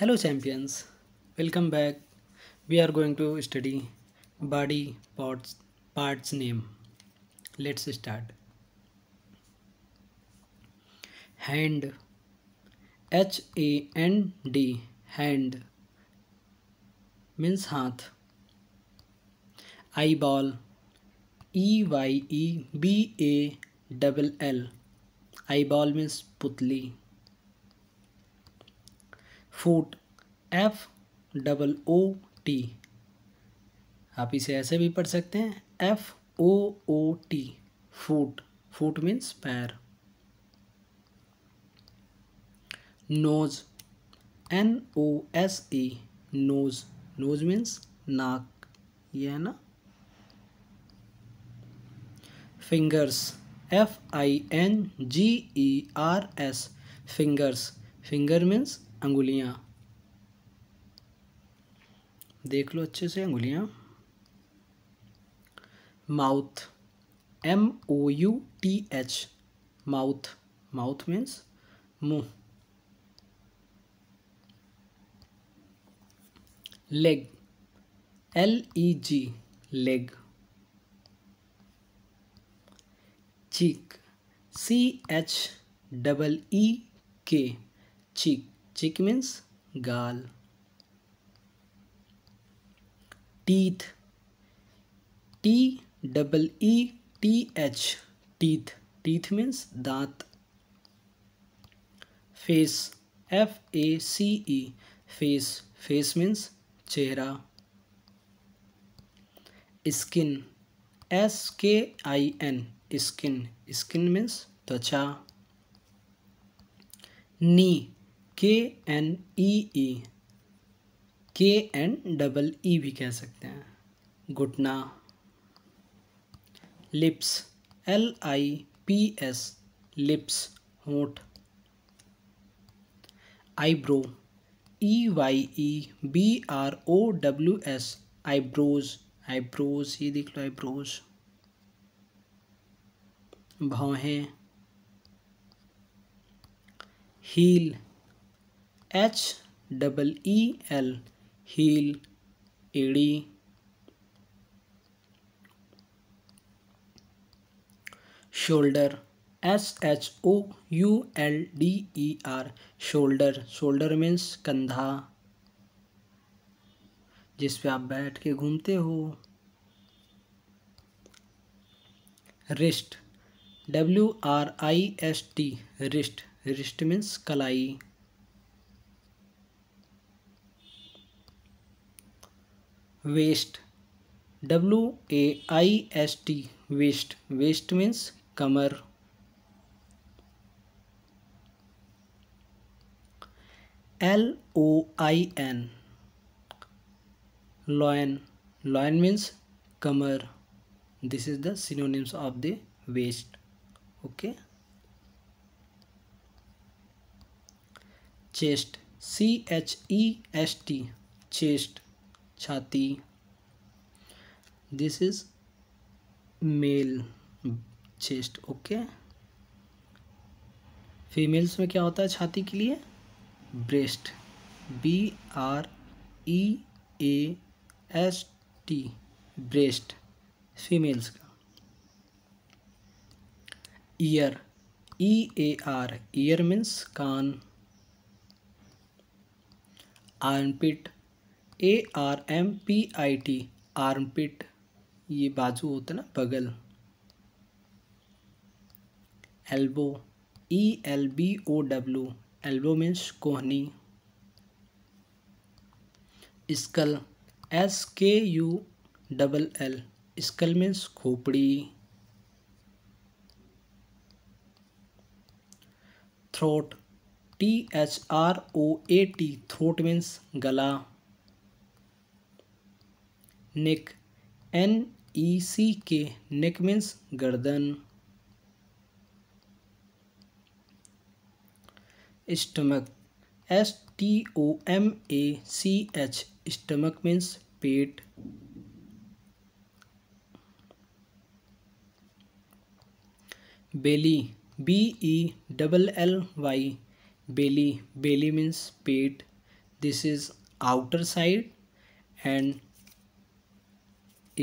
hello champions welcome back we are going to study body parts parts name let's start hand H A N D hand means हाथ eyeball E Y E B A double L eyeball means पुतली foot F double O T आप इसे ऐसे भी पढ़ सकते हैं F O O T foot foot means पैर nose N O S E nose nose means नाक ये है ना fingers F I N G E R S fingers finger means अंगुलियाँ देख लो अच्छे से अंगुलियाँ mouth M O U T H mouth mouth means मुंह leg L E G leg cheek C H double E K cheek cheek means गाल teeth T double E T H teeth teeth means दांत face F A C E face face means चेहरा skin S K I N skin skin means त्वचा knee के N E ई के N double E भी कह सकते हैं घुटना lips L I P S lips होठ eyebrow E e Y E e B R O W S eyebrows eyebrows ये देख लो आईब्रोज भौहें heel H double E L heel एडी shoulder S H O U L D E R shoulder shoulder means कंधा जिस पे आप बैठ के घूमते हो wrist W R I S T wrist wrist means कलाई waist W A I S T waist waist means कमर L O I N loin loin means कमर this is the synonyms of the waist okay chest C H E S T chest छाती this is male chest okay females में क्या होता है छाती के लिए breast B R E A S T breast females का ईयर ई ए R ear means कान armpit A R M P I T armpit ये बाजू होता ना बगल elbow E L B O W elbow means कोहनी skull S K U double L skull means खोपड़ी throat T H R O A T throat means गला neck N E C K neck means गर्दन stomach S T O M A C H stomach means पेट belly B E double L Y belly belly means पेट this is outer side and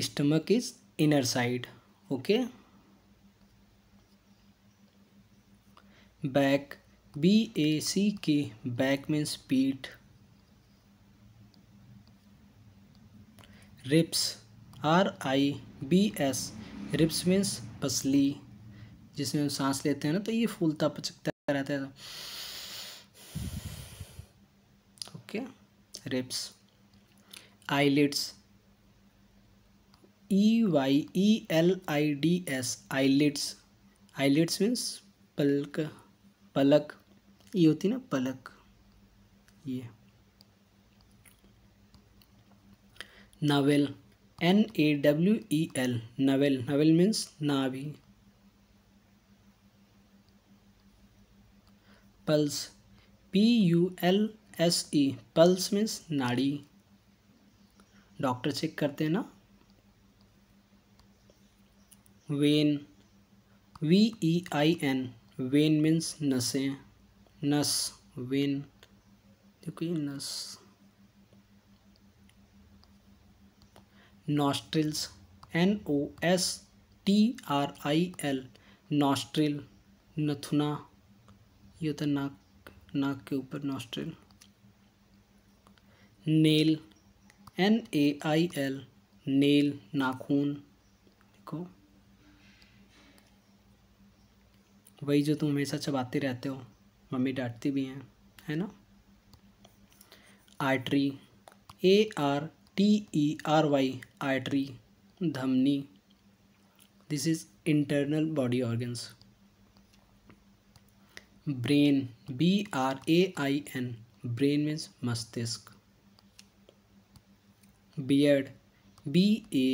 stomach is inner side okay back b a c k back means peat ribs R I B S ribs means पसली जिसमें हम सांस लेते हैं ना तो ये फूलता पचकता रहता है okay ribs eyelids E Y E L I D S eyelids eyelids means पलक पलक ये होती ना पलक ये navel N A W E L navel navel means नावी pulse P U L S E pulse means नाड़ी डॉक्टर चेक करते हैं ना vein V E I N vein means नसें नस वेन देखो ये नस nostrils N O S T R I L nostril नथुना ये होता है नाक नाक के ऊपर nostril nail N A I L nail नाखून देखो वही जो तुम हमेशा चबाते रहते हो मम्मी डांटती भी हैं है ना artery A R T E R Y artery धमनी this is internal body organs brain B R A I N brain means मस्तिष्क beard B E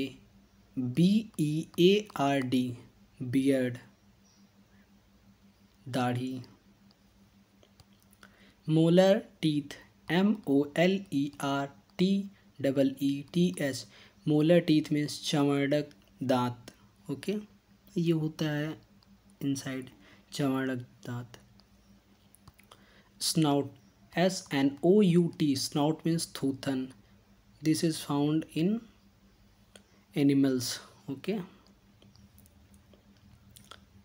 A R ए आर डी बियर्ड दाढ़ी molar teeth M O L E R T double E T S molar teeth में चमड़क दांत okay ये होता है इनसाइड चमड़क दांत snout S N O U T snout means थूथन this is found in animals okay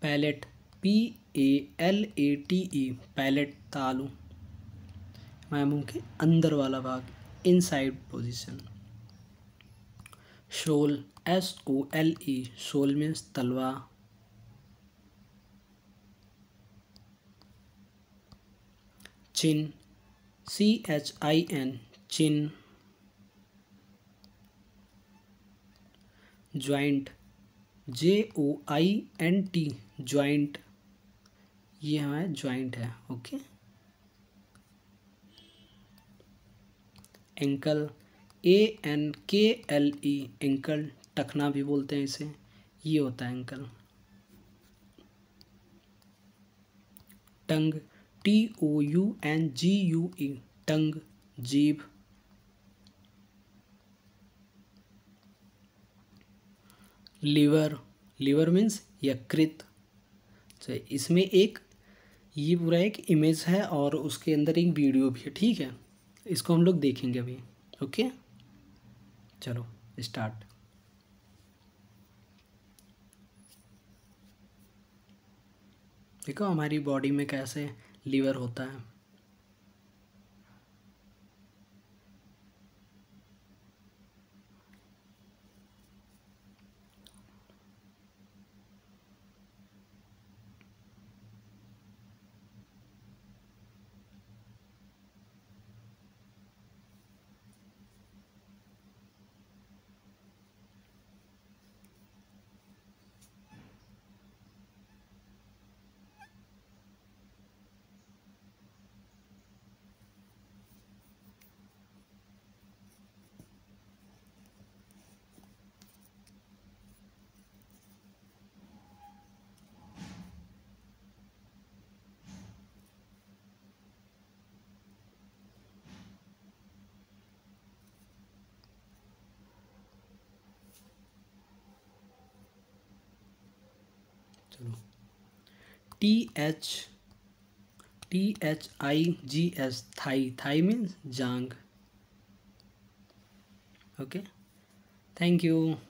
palate P A L A T E palate तालु हमारे मुंह के अंदर वाला भाग inside position sole S O L E sole में तलवा chin C H I N chin joint J O I N T joint ये हमारा ज्वाइंट है okay ankle A N K L E ankle टखना भी बोलते हैं इसे ये होता है ankle tongue T O U N G U E tongue जीभ लीवर लीवर मीन्स यकृत इसमें एक ये पूरा एक इमेज है और उसके अंदर एक वीडियो भी है ठीक है इसको हम लोग देखेंगे अभी ओके चलो स्टार्ट देखो हमारी बॉडी में कैसे लीवर होता है चलो T H T H I G S thigh thigh means जांग ओके थैंक यू